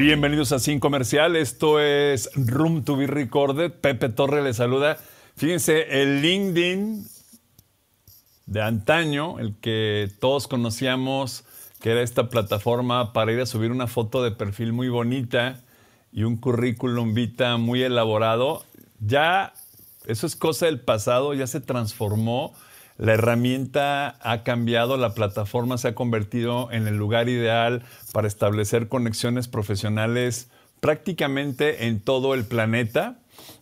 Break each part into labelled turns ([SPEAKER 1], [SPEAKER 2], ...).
[SPEAKER 1] Bienvenidos a Sin Comercial, esto es Room to be Recorded. Pepe Torre les saluda. Fíjense, el LinkedIn de antaño, el que todos conocíamos, que era esta plataforma para ir a subir una foto de perfil muy bonita y un currículum vita muy elaborado, ya eso es cosa del pasado, ya se transformó la herramienta ha cambiado, la plataforma se ha convertido en el lugar ideal para establecer conexiones profesionales prácticamente en todo el planeta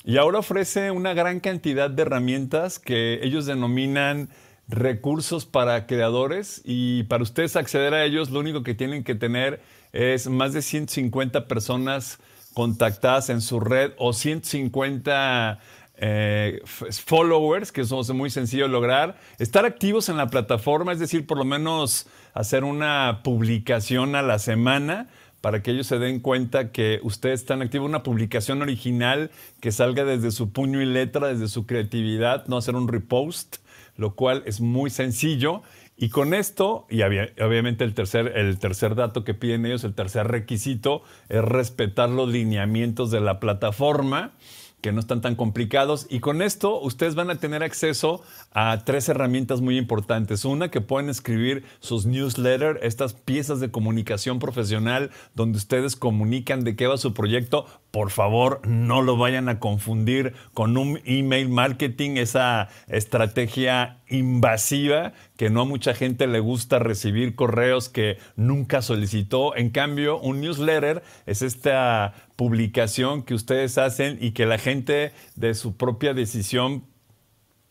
[SPEAKER 1] y ahora ofrece una gran cantidad de herramientas que ellos denominan recursos para creadores y para ustedes acceder a ellos lo único que tienen que tener es más de 150 personas contactadas en su red o 150 eh, followers, que son muy sencillo lograr, estar activos en la plataforma, es decir, por lo menos hacer una publicación a la semana para que ellos se den cuenta que ustedes están activos, una publicación original que salga desde su puño y letra, desde su creatividad, no hacer un repost, lo cual es muy sencillo. Y con esto, y obviamente el tercer, el tercer dato que piden ellos, el tercer requisito, es respetar los lineamientos de la plataforma que no están tan complicados. Y con esto ustedes van a tener acceso a tres herramientas muy importantes. Una, que pueden escribir sus newsletters, estas piezas de comunicación profesional donde ustedes comunican de qué va su proyecto por favor, no lo vayan a confundir con un email marketing, esa estrategia invasiva que no a mucha gente le gusta recibir correos que nunca solicitó. En cambio, un newsletter es esta publicación que ustedes hacen y que la gente de su propia decisión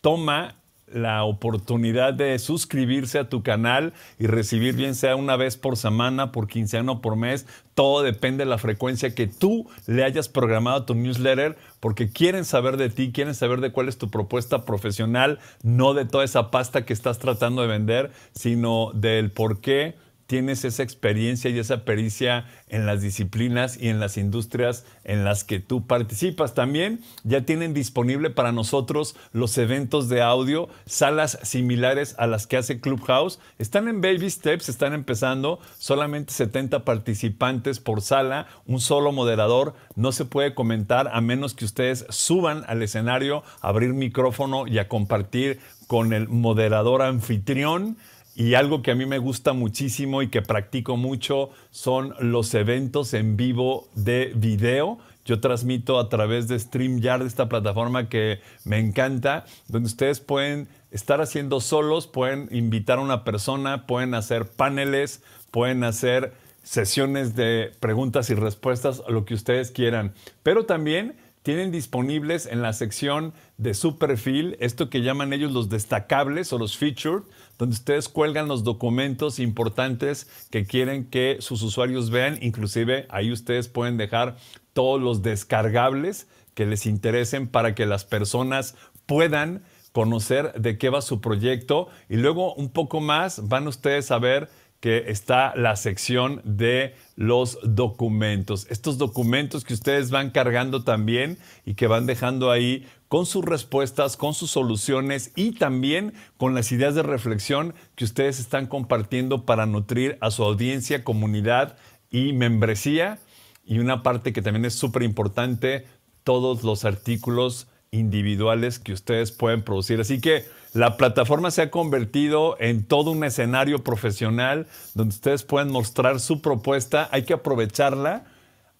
[SPEAKER 1] toma la oportunidad de suscribirse a tu canal y recibir bien sea una vez por semana, por quincena o por mes. Todo depende de la frecuencia que tú le hayas programado a tu newsletter porque quieren saber de ti, quieren saber de cuál es tu propuesta profesional, no de toda esa pasta que estás tratando de vender, sino del por qué tienes esa experiencia y esa pericia en las disciplinas y en las industrias en las que tú participas. También ya tienen disponible para nosotros los eventos de audio, salas similares a las que hace Clubhouse. Están en baby steps, están empezando, solamente 70 participantes por sala, un solo moderador, no se puede comentar a menos que ustedes suban al escenario, abrir micrófono y a compartir con el moderador anfitrión. Y algo que a mí me gusta muchísimo y que practico mucho son los eventos en vivo de video. Yo transmito a través de StreamYard, esta plataforma que me encanta, donde ustedes pueden estar haciendo solos, pueden invitar a una persona, pueden hacer paneles, pueden hacer sesiones de preguntas y respuestas, lo que ustedes quieran. Pero también tienen disponibles en la sección de su perfil esto que llaman ellos los destacables o los featured, donde ustedes cuelgan los documentos importantes que quieren que sus usuarios vean. Inclusive ahí ustedes pueden dejar todos los descargables que les interesen para que las personas puedan conocer de qué va su proyecto y luego un poco más van ustedes a ver que está la sección de los documentos. Estos documentos que ustedes van cargando también y que van dejando ahí con sus respuestas, con sus soluciones y también con las ideas de reflexión que ustedes están compartiendo para nutrir a su audiencia, comunidad y membresía. Y una parte que también es súper importante, todos los artículos individuales que ustedes pueden producir. Así que la plataforma se ha convertido en todo un escenario profesional donde ustedes pueden mostrar su propuesta. Hay que aprovecharla,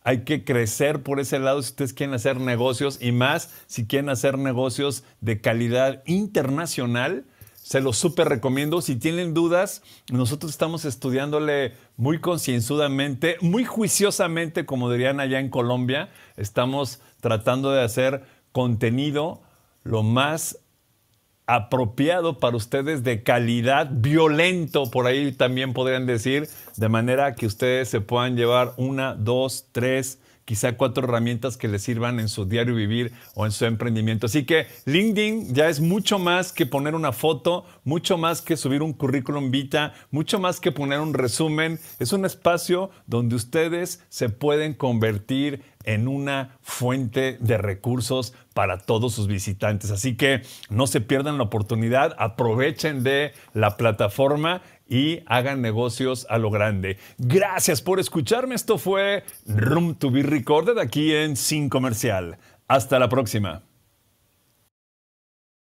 [SPEAKER 1] hay que crecer por ese lado si ustedes quieren hacer negocios y más si quieren hacer negocios de calidad internacional. Se los súper recomiendo. Si tienen dudas, nosotros estamos estudiándole muy concienzudamente, muy juiciosamente, como dirían allá en Colombia. Estamos tratando de hacer contenido lo más apropiado para ustedes de calidad, violento, por ahí también podrían decir, de manera que ustedes se puedan llevar una, dos, tres, quizá cuatro herramientas que les sirvan en su diario vivir o en su emprendimiento. Así que LinkedIn ya es mucho más que poner una foto, mucho más que subir un currículum vita, mucho más que poner un resumen. Es un espacio donde ustedes se pueden convertir en una fuente de recursos para todos sus visitantes. Así que no se pierdan la oportunidad, aprovechen de la plataforma y hagan negocios a lo grande. Gracias por escucharme. Esto fue Room to be Recorded aquí en Sin Comercial. Hasta la próxima.